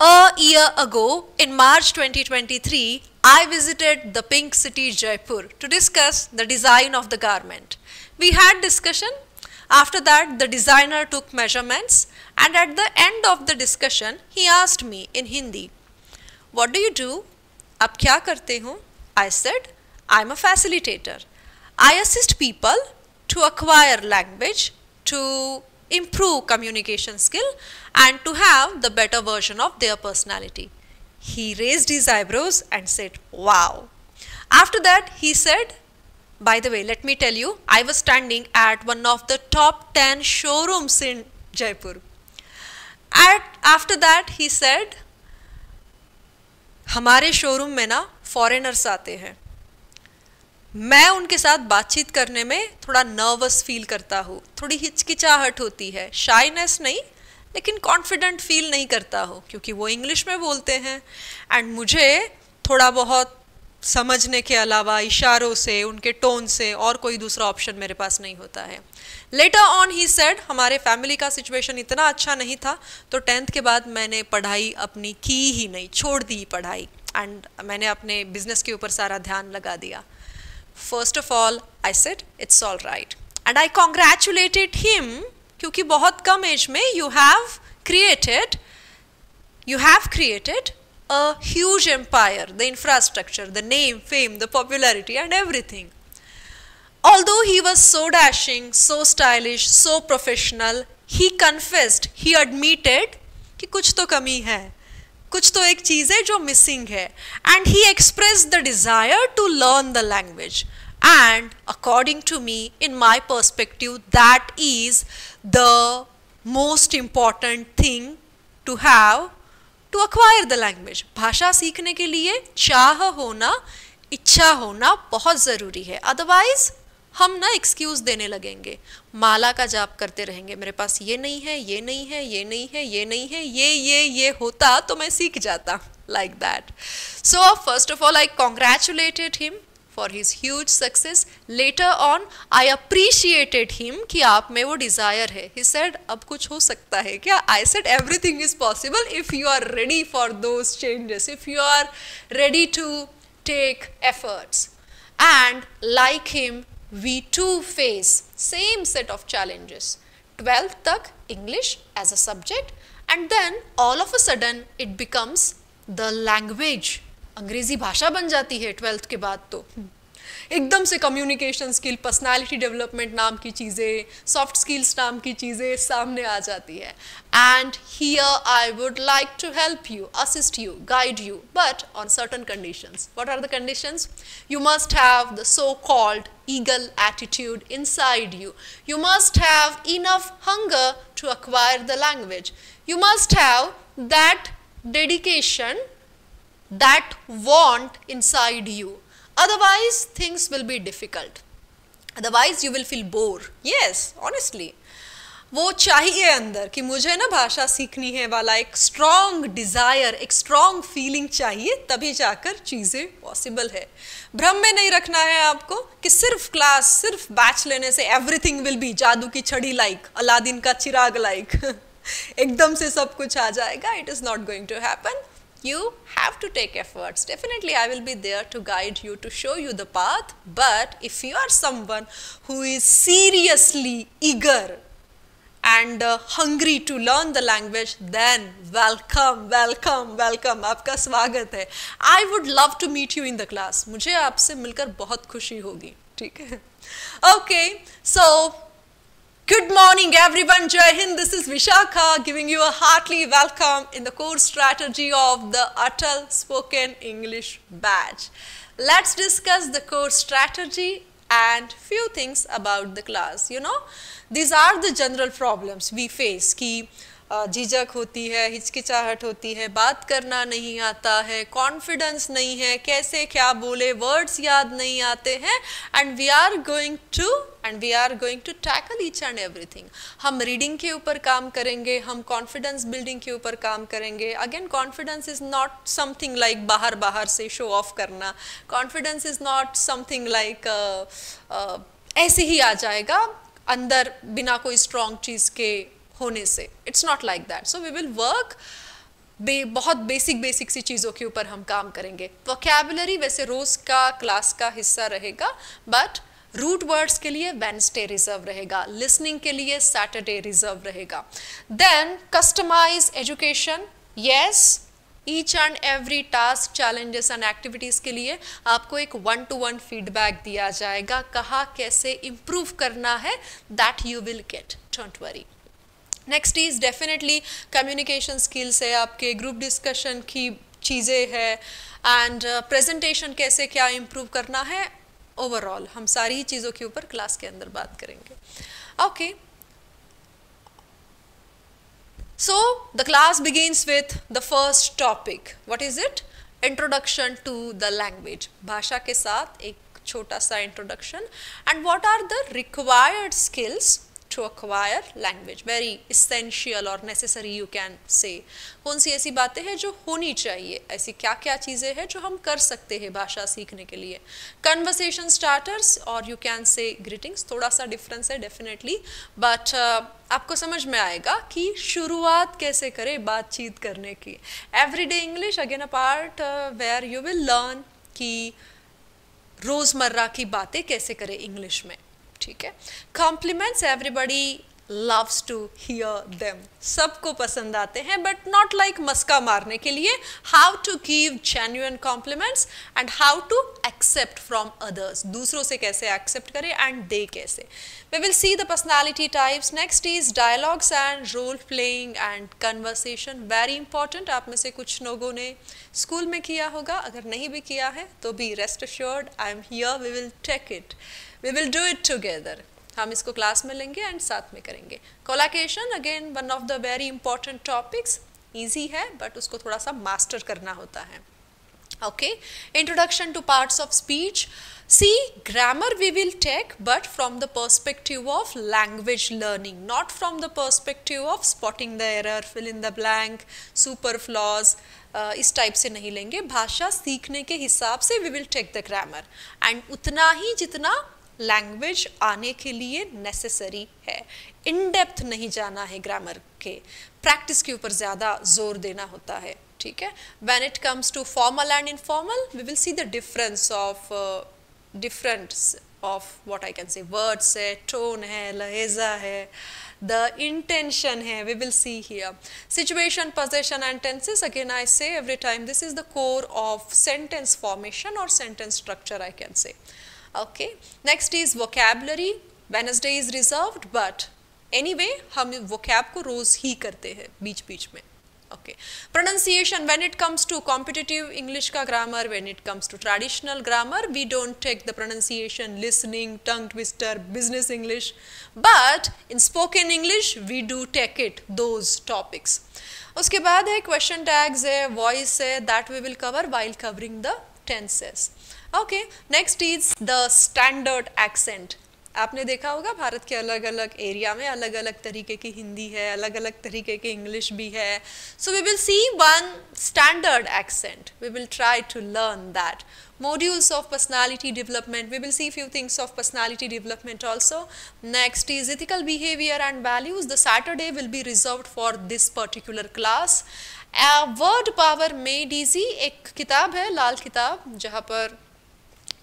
A year ago, in March 2023, I visited the Pink City, Jaipur to discuss the design of the garment. We had discussion. After that, the designer took measurements and at the end of the discussion, he asked me in Hindi, What do you do? "Ab kya karte I said, I'm a facilitator. I assist people to acquire language, to improve communication skill and to have the better version of their personality. He raised his eyebrows and said, wow. After that, he said, by the way, let me tell you, I was standing at one of the top 10 showrooms in Jaipur. At, after that, he said, हमारे showroom में ना foreigners आते हैं मैं उनके साथ बातचीत करने में थोड़ा नर्वस फील करता हूँ थोड़ी हिचकिचाहट होती है शाइनेस नहीं लेकिन कॉन्फिडेंट फील नहीं करता हो क्योंकि वो इंग्लिश में बोलते हैं एंड मुझे थोड़ा बहुत समझने के अलावा इशारों से उनके टोन से और कोई दूसरा ऑप्शन मेरे पास नहीं होता है लेटर ऑन ही सेड हमारे फैमिली का सिचुएशन इतना अच्छा नहीं था तो टेंथ के बाद मैंने पढ़ाई अपनी की ही नहीं छोड़ दी पढ़ाई एंड मैंने अपने बिजनेस के ऊपर सारा ध्यान लगा दिया first of all I said it's all right and I congratulated him क्योंकि बहुत कम एज में you have created you have created a huge empire the infrastructure the name fame the popularity and everything although he was so dashing so stylish so professional he confessed he admitted कि कुछ तो कमी कुछ तो एक चीज़ है जो missing है and he express the desire to learn the language and according to me in my perspective that is the most important thing to have to acquire the language भाषा सीखने के लिए चाह होना इच्छा होना बहुत ज़रूरी है अदरवाइज हम ना एक्सक्यूज़ देने लगेंगे माला का जाप करते रहेंगे मेरे पास ये नहीं है ये नहीं है ये नहीं है ये नहीं है ये ये ये होता तो मैं सीख जाता like that so first of all I congratulated him for his huge success later on I appreciated him कि आप में वो डिज़ायर है ही सेड अब कुछ हो सकता है क्या I said everything is possible if you are ready for those changes if you are ready to take efforts and like him we too face same set of challenges 12th tak english as a subject and then all of a sudden it becomes the language अंग्रेजी भाषा बन जाती है twelfth के बाद तो एकदम से कम्युनिकेशन स्किल पर्सनालिटी डेवलपमेंट नाम की चीज़ें सॉफ्ट स्किल्स नाम की चीज़ें सामने आ जाती है and here I would like to help you assist you guide you but on certain conditions what are the conditions you must have the so called inside you you must have enough हंग to acquire the language you must have that dedication that want inside you otherwise things will be difficult otherwise you will feel bore yes honestly वो चाहिए अंदर कि मुझे ना भाषा सीखनी है वाला एक स्ट्रांग डिज़ायर एक स्ट्रॉन्ग फीलिंग चाहिए तभी जाकर चीज़ें पॉसिबल है भ्रम में नहीं रखना है आपको कि सिर्फ क्लास सिर्फ बैच लेने से एवरीथिंग विल बी जादू की छड़ी लाइक अलादीन का चिराग लाइक एकदम से सब कुछ आ जाएगा it is not going to happen you have to take efforts. Definitely, I will be there to guide you, to show you the path. But if you are someone who is seriously eager and uh, hungry to learn the language, then welcome, welcome, welcome. आपका स्वागत है I would love to meet you in the class. मुझे आपसे मिलकर बहुत खुशी होगी ठीक है Okay, so. Good morning, everyone. Jai Hind. This is Vishaka giving you a heartly welcome in the core strategy of the Atal Spoken English Badge. Let's discuss the core strategy and few things about the class. You know, these are the general problems we face. Ki, झिझक होती है हिचकिचाहट होती है बात करना नहीं आता है कॉन्फिडेंस नहीं है कैसे क्या बोले वर्ड्स याद नहीं आते हैं and we are going to and we are going to tackle each and everything हम रीडिंग के ऊपर काम करेंगे हम कॉन्फिडेंस बिल्डिंग के ऊपर काम करेंगे again confidence is not something like बाहर बाहर से शो ऑफ करना confidence is not something like ऐसे ही आ जाएगा अंदर बिना कोई स्ट्रॉन्ग चीज़ के होने से it's not like that so we will work be बहुत बेसिक बेसिक सी चीज़ों के ऊपर हम काम करेंगे वोकेबलरी वैसे रोज़ का क्लास का हिस्सा रहेगा बट रूट वर्ड्स के लिए वेंसडे रिजर्व रहेगा लिसनिंग के लिए सैटरडे रिजर्व रहेगा then customise education yes each and every task challenges and activities के लिए आपको एक वन टू वन फीडबैक दिया जाएगा कहाँ कैसे इम्प्रूव करना है that you will get don't worry next is definitely communication skills है आपके ग्रुप डिस्कशन की चीज़ें है एंड प्रेजेंटेशन कैसे क्या इम्प्रूव करना है ओवरऑल हम सारी चीज़ों के ऊपर क्लास के अंदर बात करेंगे okay so the class begins with the first topic what is it introduction to the language भाषा के साथ एक छोटा सा introduction and what are the required skills to acquire language very essential और नेसेसरी यू कैन से कौन सी ऐसी बातें हैं जो होनी चाहिए ऐसी क्या क्या चीज़ें हैं जो हम कर सकते हैं भाषा सीखने के लिए कन्वर्सेशन स्टार्टर्स और यू कैन से ग्रीटिंग्स थोड़ा सा डिफरेंस है डेफिनेटली बट uh, आपको समझ में आएगा कि शुरुआत कैसे करें बातचीत करने की everyday English again a part where you will learn कि रोज़मर्रा की बातें कैसे करें इंग्लिश में ठीक है compliments everybody loves to hear them सबको पसंद आते हैं but not like मस्का मारने के लिए how to give genuine compliments and how to accept from others दूसरों से कैसे accept करें and दे कैसे we will see the personality types next is dialogues and role playing and conversation very important आप में से कुछ लोगों ने स्कूल में किया होगा अगर नहीं भी किया है तो भी rest assured I am here we will take it we will do it together हम इसको क्लास में लेंगे एंड साथ में करेंगे collocation again one of the very important topics easy है बट उसको थोड़ा सा मास्टर करना होता है okay introduction to parts of speech see grammar we will take but from the perspective of language learning not from the perspective of spotting the error fill in the blank superfluous इस type से नहीं लेंगे भाषा सीखने के हिसाब से we will take the grammar and उतना ही जितना लैंग्वेज आने के लिए नेसेसरी है इन डेप्थ नहीं जाना है ग्रामर के प्रैक्टिस के ऊपर ज़्यादा जोर देना होता है ठीक है when it comes to formal and informal we will see the difference of difference of what I can say words है टोन है लहजा है the intention here we will see here situation possession and tenses again i say every time this is the core of sentence formation or sentence structure i can say okay next is vocabulary wednesday is reserved but anyway hum vocab ko roz hi karte hain beech beech mein okay pronunciation when it comes to competitive english ka grammar when it comes to traditional grammar we don't take the pronunciation listening tongue twister business english but in spoken english we do take it those topics उसके बाद है question tags है voice है that we will cover while covering the tenses okay next is the standard accent आपने देखा होगा भारत के अलग अलग एरिया में अलग अलग तरीके की हिंदी है अलग अलग तरीके की इंग्लिश भी है so we will see one standard accent we will try to learn that modules of personality development we will see few things of personality development also next is ethical behaviour and values the Saturday will be reserve for this particular class word power made easy एक किताब है लाल किताब जहाँ पर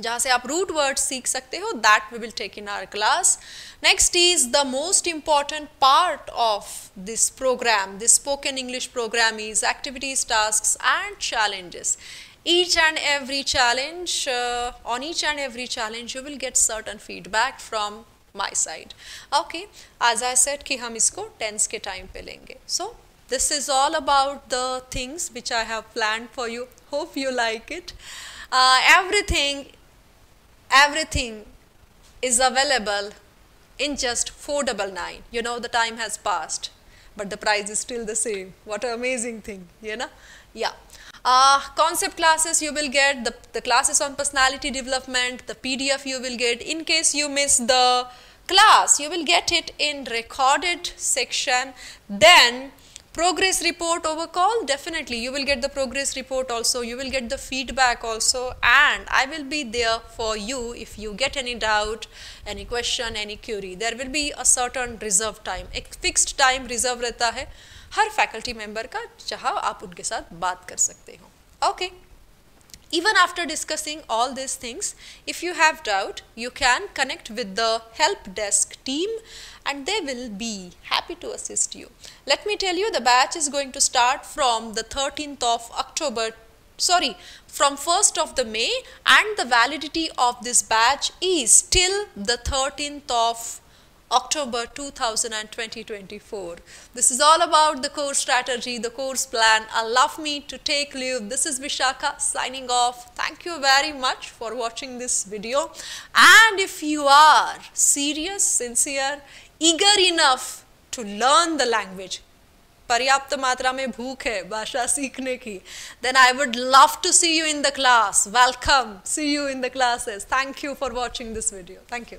जहाँ से आप root word सीख सकते हो that we will take in our class next is the most important part of this programme this spoken English programme is activities task and challenges each and every challenge uh, on each and every challenge you will get certain feedback from my side okay as i said ki hum isko tense ke time pe lenge so this is all about the things which i have planned for you hope you like it uh, everything everything is available in just 499 you know the time has passed but the price is still the same what an amazing thing you know yeah uh, concept classes you will get the, the classes on personality development the pdf you will get in case you miss the class you will get it in recorded section then progress report over call definitely you will get the progress report also you will get the feedback also and i will be there for you if you get any doubt any question any query there will be a certain reserve time ek fixed time reserve rehta hai har faculty member ka चाह aap unke sath baat kar sakte ho okay even after discussing all these things if you have doubt you can connect with the help desk team and they will be happy to assist you let me tell you the batch is going to start from the 13th of october sorry from 1st of the may and the validity of this batch is till the 13th of October 2020 24. This is all about the course strategy, the course plan. Allow me to take leave. This is Vishaka signing off. Thank you very much for watching this video. And if you are serious, sincere, eager enough to learn the language, पर्याप्त मात्रा में भूख है भाषा सीखने की then I would love to see you in the class welcome see you in the classes thank you for watching this video thank you